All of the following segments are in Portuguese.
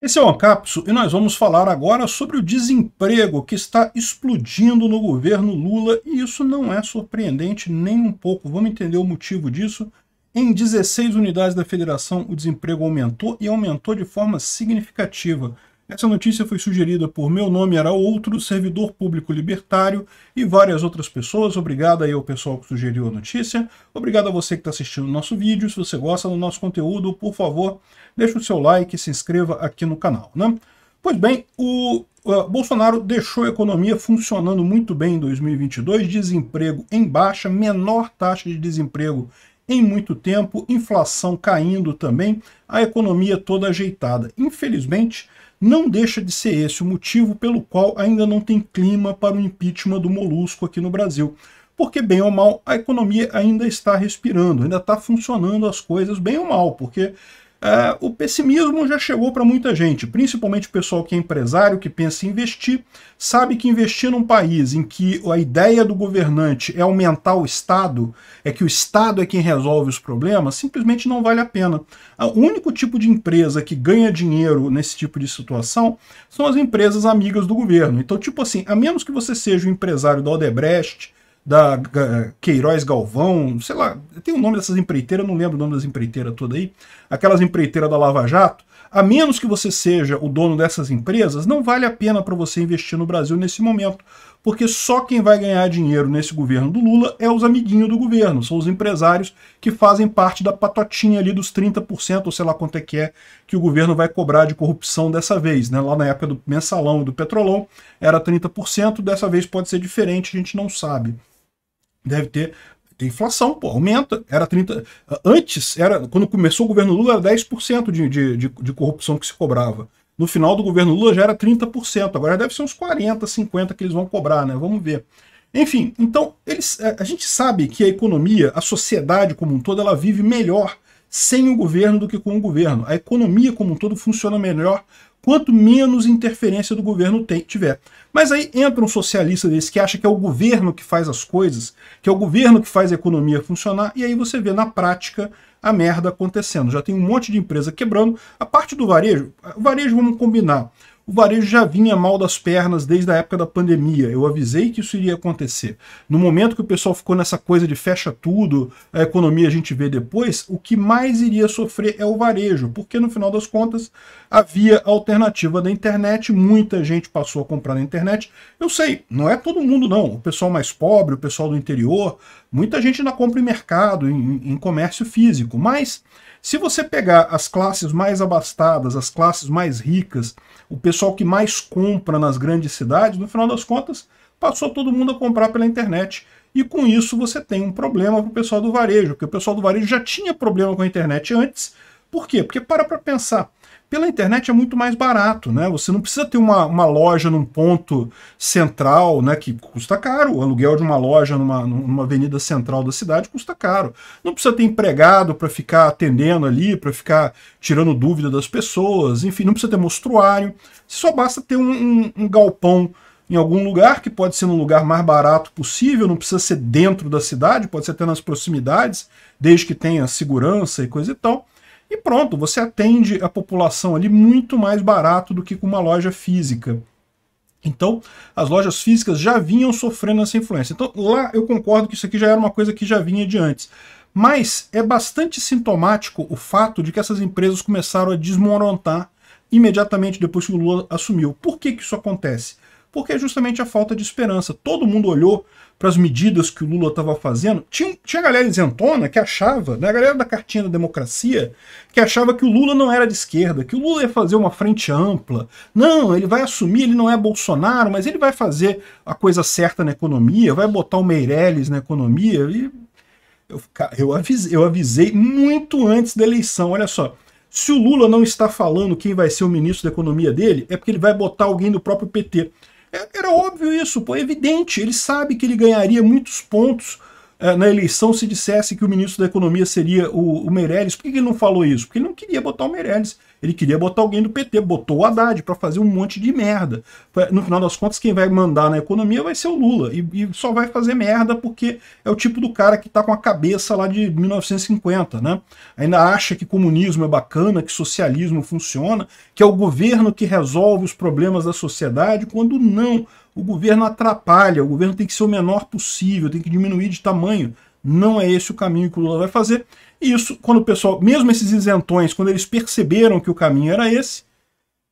Esse é o Ancapso e nós vamos falar agora sobre o desemprego que está explodindo no governo Lula e isso não é surpreendente nem um pouco. Vamos entender o motivo disso. Em 16 unidades da federação, o desemprego aumentou e aumentou de forma significativa. Essa notícia foi sugerida por Meu Nome Era Outro, Servidor Público Libertário e várias outras pessoas. Obrigado aí ao pessoal que sugeriu a notícia. Obrigado a você que está assistindo o nosso vídeo. Se você gosta do nosso conteúdo, por favor, deixe o seu like e se inscreva aqui no canal. Né? Pois bem, o uh, Bolsonaro deixou a economia funcionando muito bem em 2022, desemprego em baixa, menor taxa de desemprego em muito tempo, inflação caindo também, a economia toda ajeitada. Infelizmente, não deixa de ser esse o motivo pelo qual ainda não tem clima para o impeachment do Molusco aqui no Brasil. Porque, bem ou mal, a economia ainda está respirando, ainda está funcionando as coisas, bem ou mal, porque é, o pessimismo já chegou para muita gente, principalmente o pessoal que é empresário, que pensa em investir, sabe que investir num país em que a ideia do governante é aumentar o Estado, é que o Estado é quem resolve os problemas, simplesmente não vale a pena. O único tipo de empresa que ganha dinheiro nesse tipo de situação são as empresas amigas do governo. Então, tipo assim, a menos que você seja o um empresário da Odebrecht, da Queiroz Galvão, sei lá, tem o um nome dessas empreiteiras, não lembro o nome das empreiteiras toda aí, aquelas empreiteiras da Lava Jato, a menos que você seja o dono dessas empresas, não vale a pena para você investir no Brasil nesse momento, porque só quem vai ganhar dinheiro nesse governo do Lula é os amiguinhos do governo, são os empresários que fazem parte da patotinha ali dos 30%, ou sei lá quanto é que é, que o governo vai cobrar de corrupção dessa vez. Né? Lá na época do mensalão e do petrolão era 30%, dessa vez pode ser diferente, a gente não sabe deve ter tem inflação, pô, aumenta. Era 30. Antes, era quando começou o governo Lula, era 10% de, de, de, de corrupção que se cobrava. No final do governo Lula já era 30%, agora deve ser uns 40%, 50% que eles vão cobrar, né? Vamos ver. Enfim, então eles, a gente sabe que a economia, a sociedade como um todo, ela vive melhor sem o governo do que com o governo. A economia como um todo funciona melhor quanto menos interferência do governo tem, tiver. Mas aí entra um socialista desse que acha que é o governo que faz as coisas, que é o governo que faz a economia funcionar, e aí você vê na prática a merda acontecendo. Já tem um monte de empresa quebrando. A parte do varejo, o varejo vamos combinar. O varejo já vinha mal das pernas desde a época da pandemia. Eu avisei que isso iria acontecer. No momento que o pessoal ficou nessa coisa de fecha tudo, a economia a gente vê depois, o que mais iria sofrer é o varejo, porque no final das contas havia alternativa da internet, muita gente passou a comprar na internet. Eu sei, não é todo mundo não. O pessoal mais pobre, o pessoal do interior, Muita gente ainda compra em mercado, em, em comércio físico, mas se você pegar as classes mais abastadas, as classes mais ricas, o pessoal que mais compra nas grandes cidades, no final das contas, passou todo mundo a comprar pela internet. E com isso você tem um problema para o pessoal do varejo, porque o pessoal do varejo já tinha problema com a internet antes, por quê? Porque para para pensar. Pela internet é muito mais barato, né? Você não precisa ter uma, uma loja num ponto central, né? Que custa caro. O aluguel de uma loja numa, numa avenida central da cidade custa caro. Não precisa ter empregado para ficar atendendo ali, para ficar tirando dúvida das pessoas. Enfim, não precisa ter mostruário. Só basta ter um, um, um galpão em algum lugar, que pode ser no lugar mais barato possível, não precisa ser dentro da cidade, pode ser até nas proximidades, desde que tenha segurança e coisa e tal. E pronto, você atende a população ali muito mais barato do que com uma loja física. Então, as lojas físicas já vinham sofrendo essa influência. Então, lá eu concordo que isso aqui já era uma coisa que já vinha de antes. Mas é bastante sintomático o fato de que essas empresas começaram a desmoronar imediatamente depois que o Lula assumiu. Por que, que isso acontece? porque é justamente a falta de esperança. Todo mundo olhou para as medidas que o Lula estava fazendo. Tinha, tinha galera isentona que achava, né, a galera da cartinha da democracia, que achava que o Lula não era de esquerda, que o Lula ia fazer uma frente ampla. Não, ele vai assumir, ele não é Bolsonaro, mas ele vai fazer a coisa certa na economia, vai botar o Meirelles na economia. E eu, eu, avisei, eu avisei muito antes da eleição, olha só. Se o Lula não está falando quem vai ser o ministro da economia dele, é porque ele vai botar alguém do próprio PT. Era óbvio isso, pô, é evidente. Ele sabe que ele ganharia muitos pontos eh, na eleição se dissesse que o ministro da Economia seria o, o Meirelles, por que ele não falou isso? Porque ele não queria botar o Meirelles, ele queria botar alguém do PT, botou o Haddad para fazer um monte de merda. No final das contas, quem vai mandar na economia vai ser o Lula, e, e só vai fazer merda porque é o tipo do cara que está com a cabeça lá de 1950, né? Ainda acha que comunismo é bacana, que socialismo funciona, que é o governo que resolve os problemas da sociedade, quando não o governo atrapalha, o governo tem que ser o menor possível, tem que diminuir de tamanho. Não é esse o caminho que o Lula vai fazer. E isso, quando o pessoal, mesmo esses isentões, quando eles perceberam que o caminho era esse,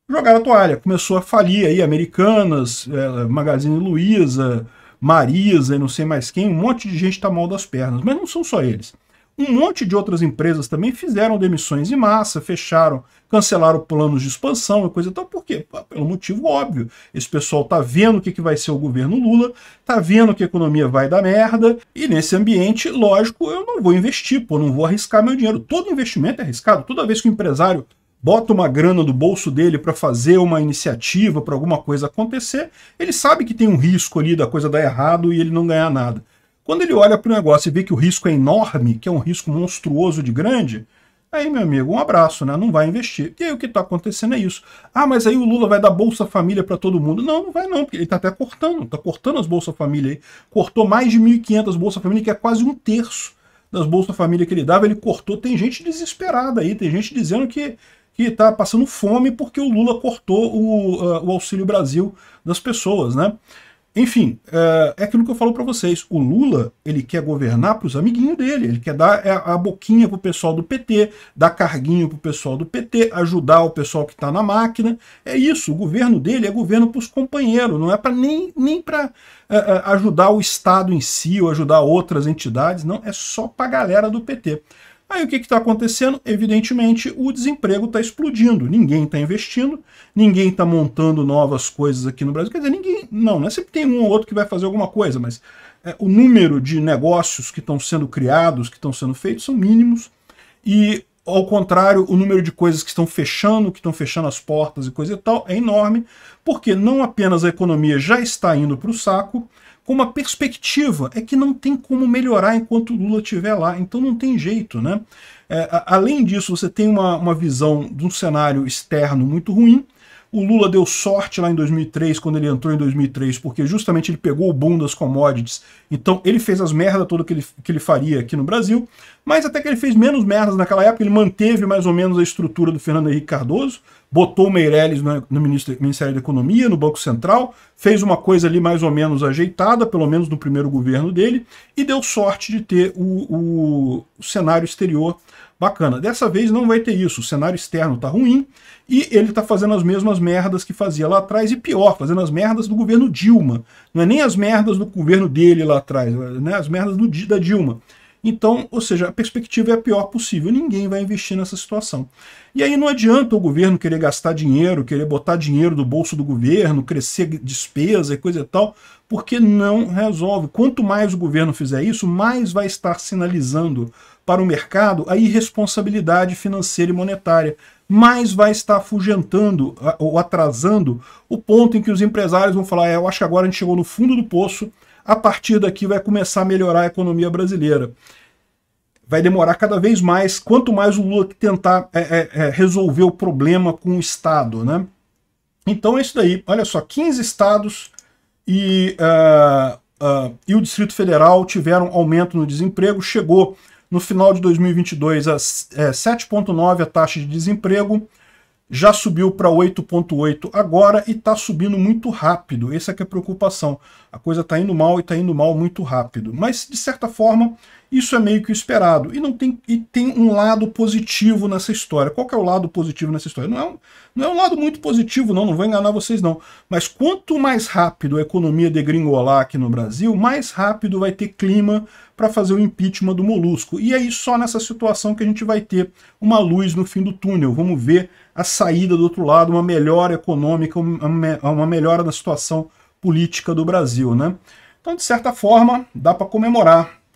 jogaram a toalha. Começou a falir aí Americanas, eh, Magazine Luiza, Marisa e não sei mais quem, um monte de gente está mal das pernas. Mas não são só eles. Um monte de outras empresas também fizeram demissões em massa, fecharam, cancelaram planos de expansão e coisa e tal. Por quê? Pelo motivo óbvio. Esse pessoal está vendo o que, que vai ser o governo Lula, está vendo que a economia vai dar merda, e nesse ambiente, lógico, eu não vou investir, pô, não vou arriscar meu dinheiro. Todo investimento é arriscado. Toda vez que o empresário bota uma grana do bolso dele para fazer uma iniciativa, para alguma coisa acontecer, ele sabe que tem um risco ali da coisa dar errado e ele não ganhar nada. Quando ele olha para o negócio e vê que o risco é enorme, que é um risco monstruoso de grande, aí, meu amigo, um abraço, né? Não vai investir. E aí o que está acontecendo é isso. Ah, mas aí o Lula vai dar Bolsa Família para todo mundo. Não, não vai não, porque ele está até cortando, está cortando as Bolsa Família aí. Cortou mais de 1.500 Bolsa Família, que é quase um terço das Bolsa Família que ele dava, ele cortou. Tem gente desesperada aí, tem gente dizendo que que está passando fome porque o Lula cortou o, uh, o Auxílio Brasil das pessoas, né? Enfim, eh, é aquilo que eu falo para vocês. O Lula, ele quer governar para os amiguinhos dele. Ele quer dar eh, a boquinha para o pessoal do PT, dar carguinho para o pessoal do PT, ajudar o pessoal que está na máquina. É isso. O governo dele é governo para os companheiros. Não é para nem, nem para eh, ajudar o Estado em si ou ajudar outras entidades. Não, é só para a galera do PT. Aí o que está acontecendo? Evidentemente, o desemprego está explodindo. Ninguém está investindo, ninguém está montando novas coisas aqui no Brasil. Quer dizer, ninguém. Não, não é sempre tem um ou outro que vai fazer alguma coisa, mas é, o número de negócios que estão sendo criados, que estão sendo feitos, são mínimos. E, ao contrário, o número de coisas que estão fechando, que estão fechando as portas e coisa e tal, é enorme, porque não apenas a economia já está indo para o saco, com uma perspectiva. É que não tem como melhorar enquanto Lula estiver lá, então não tem jeito, né? É, além disso, você tem uma, uma visão de um cenário externo muito ruim, o Lula deu sorte lá em 2003, quando ele entrou em 2003, porque justamente ele pegou o boom das commodities. Então ele fez as merdas todas que ele, que ele faria aqui no Brasil, mas até que ele fez menos merdas naquela época, ele manteve mais ou menos a estrutura do Fernando Henrique Cardoso, botou o Meirelles no, no Ministério da Economia, no Banco Central, fez uma coisa ali mais ou menos ajeitada, pelo menos no primeiro governo dele, e deu sorte de ter o, o, o cenário exterior Bacana. Dessa vez não vai ter isso. O cenário externo tá ruim e ele tá fazendo as mesmas merdas que fazia lá atrás e pior, fazendo as merdas do governo Dilma. Não é nem as merdas do governo dele lá atrás, né? As merdas do, da Dilma. Então, ou seja, a perspectiva é a pior possível. Ninguém vai investir nessa situação. E aí não adianta o governo querer gastar dinheiro, querer botar dinheiro do bolso do governo, crescer despesa e coisa e tal, porque não resolve. Quanto mais o governo fizer isso, mais vai estar sinalizando para o mercado a irresponsabilidade financeira e monetária mais vai estar afugentando ou atrasando o ponto em que os empresários vão falar: é, eu acho que agora a gente chegou no fundo do poço, a partir daqui vai começar a melhorar a economia brasileira. Vai demorar cada vez mais, quanto mais o Lula tentar é, é, é resolver o problema com o Estado, né? Então é isso daí. Olha só, 15 estados e, uh, uh, e o Distrito Federal tiveram aumento no desemprego, chegou no final de 2022, a 7,9% é, a taxa de desemprego, já subiu para 8,8% agora e está subindo muito rápido. Essa é que é a preocupação. A coisa está indo mal e está indo mal muito rápido. Mas, de certa forma, isso é meio que esperado. E, não tem, e tem um lado positivo nessa história. Qual que é o lado positivo nessa história? Não é, um, não é um lado muito positivo, não, não vou enganar vocês, não. Mas quanto mais rápido a economia degringolar aqui no Brasil, mais rápido vai ter clima para fazer o impeachment do Molusco. E aí só nessa situação que a gente vai ter uma luz no fim do túnel. Vamos ver a saída do outro lado, uma melhora econômica, uma melhora na situação política do Brasil, né? Então, de certa forma, dá para comemorar